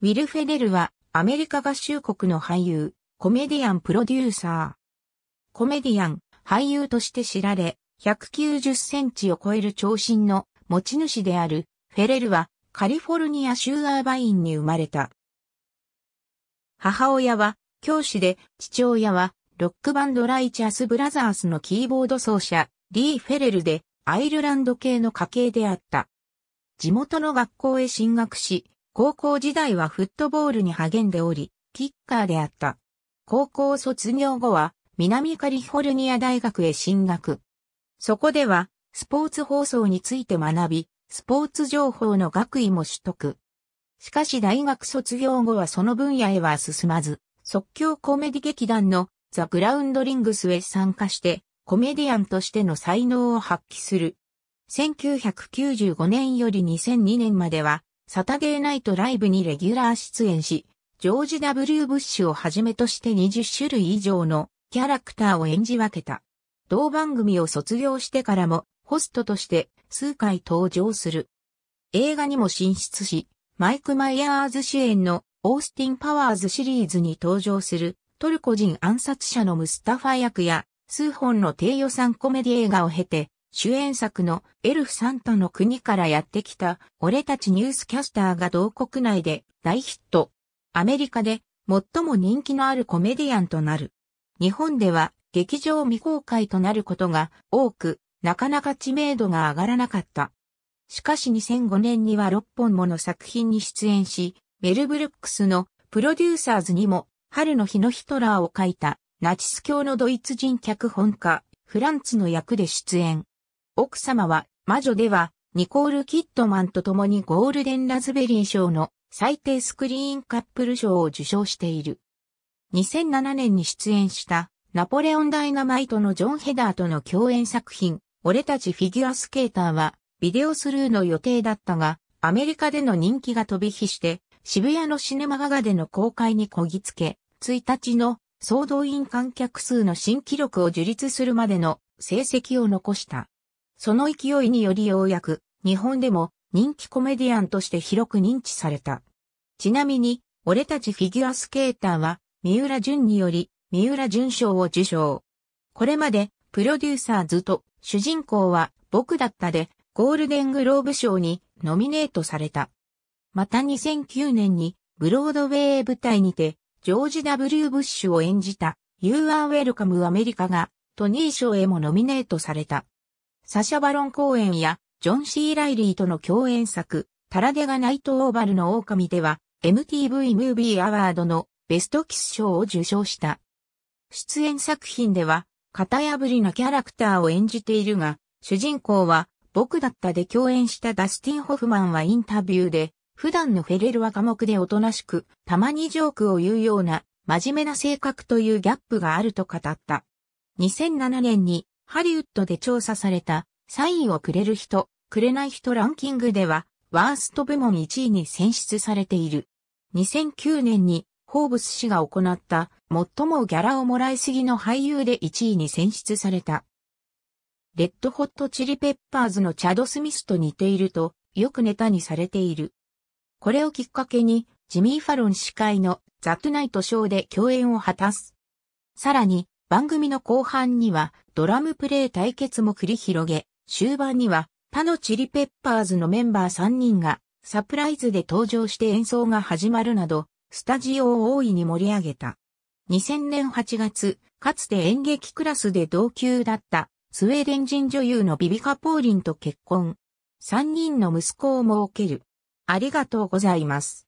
ウィル・フェデルはアメリカ合衆国の俳優、コメディアンプロデューサー。コメディアン、俳優として知られ、190センチを超える長身の持ち主であるフェレルはカリフォルニア州アーバインに生まれた。母親は教師で父親はロックバンドライチャス・ブラザースのキーボード奏者リー・フェレルでアイルランド系の家系であった。地元の学校へ進学し、高校時代はフットボールに励んでおり、キッカーであった。高校卒業後は、南カリフォルニア大学へ進学。そこでは、スポーツ放送について学び、スポーツ情報の学位も取得。しかし大学卒業後はその分野へは進まず、即興コメディ劇団のザ・グラウンドリングスへ参加して、コメディアンとしての才能を発揮する。1995年より2002年までは、サタデーナイトライブにレギュラー出演し、ジョージ・ W・ ブッシュをはじめとして20種類以上のキャラクターを演じ分けた。同番組を卒業してからもホストとして数回登場する。映画にも進出し、マイク・マイヤーズ主演のオースティン・パワーズシリーズに登場するトルコ人暗殺者のムスタファ役や数本の低予算コメディ映画を経て主演作のエルフサンタの国からやってきた俺たちニュースキャスターが同国内で大ヒット。アメリカで最も人気のあるコメディアンとなる。日本では劇場未公開となることが多く、なかなか知名度が上がらなかった。しかし2005年には6本もの作品に出演し、メル・ブルックスのプロデューサーズにも春の日のヒトラーを書いたナチス教のドイツ人脚本家、フランツの役で出演。奥様は、魔女では、ニコール・キットマンと共にゴールデン・ラズベリー賞の最低スクリーンカップル賞を受賞している。2007年に出演したナポレオン・ダイナマイトのジョン・ヘダーとの共演作品、俺たちフィギュアスケーターはビデオスルーの予定だったが、アメリカでの人気が飛び火して、渋谷のシネマガガでの公開にこぎつけ、1日の総動員観客数の新記録を樹立するまでの成績を残した。その勢いによりようやく、日本でも人気コメディアンとして広く認知された。ちなみに、俺たちフィギュアスケーターは、三浦淳により、三浦淳賞を受賞。これまで、プロデューサーズと、主人公は、僕だったで、ゴールデングローブ賞にノミネートされた。また2009年に、ブロードウェイ舞台にて、ジョージ・ W・ ブッシュを演じた、You are welcome アメリカが、トニー賞へもノミネートされた。サシャ・バロン公演やジョン・シー・ライリーとの共演作、タラデガ・ナイト・オーバルの狼では、MTV ムービーアワードのベストキス賞を受賞した。出演作品では、型破りなキャラクターを演じているが、主人公は、僕だったで共演したダスティン・ホフマンはインタビューで、普段のフェレルは寡黙でおとなしく、たまにジョークを言うような、真面目な性格というギャップがあると語った。2007年にハリウッドで調査された、サインをくれる人、くれない人ランキングでは、ワースト部門1位に選出されている。2009年に、ホーブス氏が行った、最もギャラをもらいすぎの俳優で1位に選出された。レッドホットチリペッパーズのチャド・スミスと似ていると、よくネタにされている。これをきっかけに、ジミー・ファロン司会のザ・トゥナイトショーで共演を果たす。さらに、番組の後半には、ドラムプレイ対決も繰り広げ、終盤には他のチリペッパーズのメンバー3人がサプライズで登場して演奏が始まるなど、スタジオを大いに盛り上げた。2000年8月、かつて演劇クラスで同級だったスウェーデン人女優のビビカ・ポーリンと結婚。3人の息子を設ける。ありがとうございます。